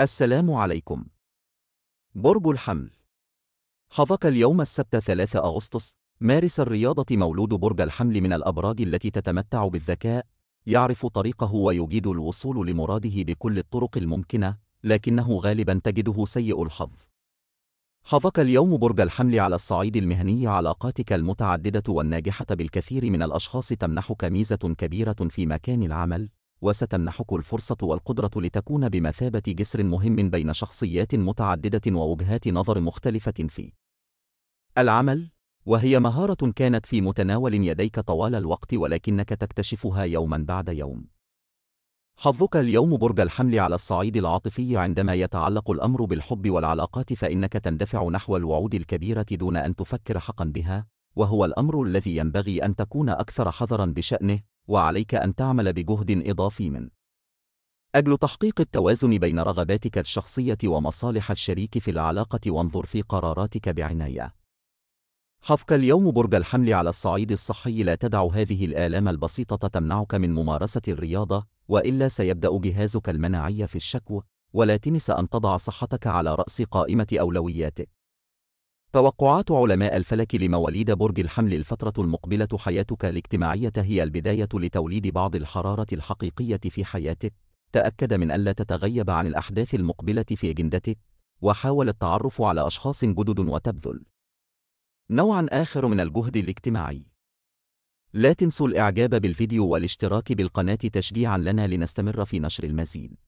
السلام عليكم. برج الحمل حظك اليوم السبت 3 أغسطس مارس الرياضة مولود برج الحمل من الأبراج التي تتمتع بالذكاء يعرف طريقه ويجيد الوصول لمراده بكل الطرق الممكنة لكنه غالبا تجده سيء الحظ حظك اليوم برج الحمل على الصعيد المهني علاقاتك المتعددة والناجحة بالكثير من الأشخاص تمنحك ميزة كبيرة في مكان العمل وستمنحك الفرصة والقدرة لتكون بمثابة جسر مهم بين شخصيات متعددة ووجهات نظر مختلفة في العمل، وهي مهارة كانت في متناول يديك طوال الوقت ولكنك تكتشفها يوما بعد يوم. حظك اليوم برج الحمل على الصعيد العاطفي عندما يتعلق الأمر بالحب والعلاقات فإنك تندفع نحو الوعود الكبيرة دون أن تفكر حقا بها، وهو الأمر الذي ينبغي أن تكون أكثر حذرا بشأنه، وعليك أن تعمل بجهد إضافي من أجل تحقيق التوازن بين رغباتك الشخصية ومصالح الشريك في العلاقة وانظر في قراراتك بعناية. حفك اليوم برج الحمل على الصعيد الصحي لا تدع هذه الآلام البسيطة تمنعك من ممارسة الرياضة وإلا سيبدأ جهازك المناعي في الشكوى ولا تنس أن تضع صحتك على رأس قائمة أولوياتك. توقعات علماء الفلك لمواليد برج الحمل الفترة المقبلة حياتك الاجتماعية هي البداية لتوليد بعض الحرارة الحقيقية في حياتك تأكد من ألا تتغيب عن الأحداث المقبلة في أجندتك وحاول التعرف على أشخاص جدد وتبذل نوعا آخر من الجهد الاجتماعي لا تنسوا الإعجاب بالفيديو والاشتراك بالقناة تشجيعا لنا لنستمر في نشر المزيد